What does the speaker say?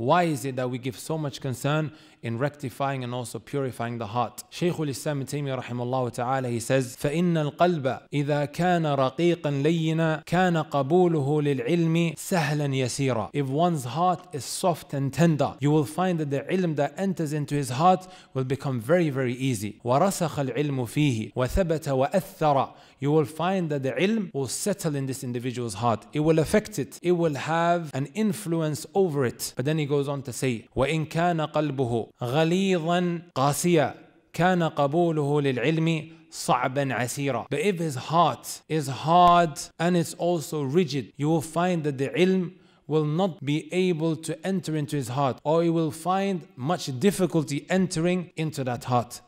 Why is it that we give so much concern in rectifying and also purifying the heart? شيخ الإسلام تيمية رحمه الله Ta'ala he says فإن القلب إذا كان رقيقا لينا كان قبوله للعلم سهلا يسيرا If one's heart is soft and tender you will find that the ilm that enters into his heart will become very very easy ورسخ العلم فيه وثبت وأثر you will find that the ilm will settle in this individual's heart it will affect it it will have an influence over it but then he goes on to say وإن كان قلبه غليظا قاسيا كان قبوله للعلم صعبا عسيرا but if his heart is hard and it's also rigid you will find that the ilm will not be able to enter into his heart or he will find much difficulty entering into that heart